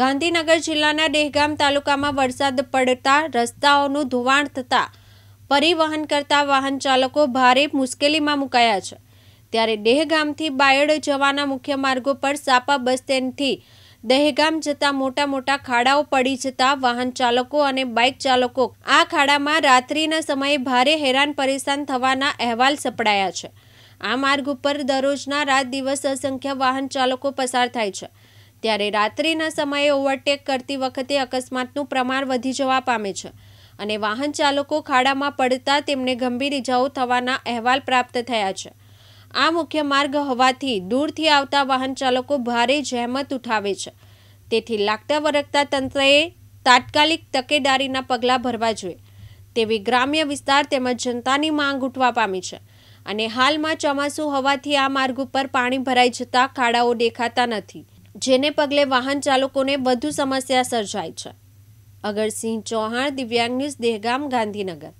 ગાંધીનગર જિલ્લાના ડેહગામ તાલુકામાં વરસાદ પડતા રસ્તાઓનું ધોવાણ થતાં પરિવહન કરતા વાહન ચાલકો ભારે મુશ્કેલીમાં મુકાયા છે ત્યારે ડેહગામથી બાયડ જવાના મુખ્ય માર્ગો પર સાપા બસ સ્ટેન્ડથી દહેગામ જતા મોટા મોટા ખાડાઓ પડી જતા વાહન ચાલકો અને બાઇક ચાલકો આ ખાડામાં રાત્રિના સમયે ભારે હેરાન પરેશાન થવાના અહેવાલ સપડાયા છે આ માર્ગ ઉપર દરરોજના રાત દિવસ અસંખ્ય વાહન ચાલકો પસાર થાય છે ત્યારે રાત્રિના સમયે ઓવરટેક કરતી વખતે અકસ્માતનું પ્રમાણ વધી જવા પામે છે અને વાહન ચાલકો ખાડામાં પડતા તેમને ગંભીર ઇજાઓ થવાના અહેવાલ પ્રાપ્ત થયા છે આ મુખ્ય માર્ગ હોવાથી દૂરથી આવતા વાહન ચાલકો ભારે જહેમત ઉઠાવે છે તેથી લાગતા વરગતા તંત્રએ તાત્કાલિક તકેદારીના પગલાં ભરવા જોઈએ તેવી ગ્રામ્ય વિસ્તાર તેમજ જનતાની માંગ ઉઠવા પામી છે અને હાલમાં ચોમાસું હોવાથી આ માર્ગ ઉપર પાણી ભરાઈ જતા ખાડાઓ દેખાતા નથી જેને પગલે વાહન ચાલકોને વધુ સમસ્યા સર્જાય છે અગરસિંહ ચૌહાણ દિવ્યાંગ ન્યૂઝ દહેગામ ગાંધીનગર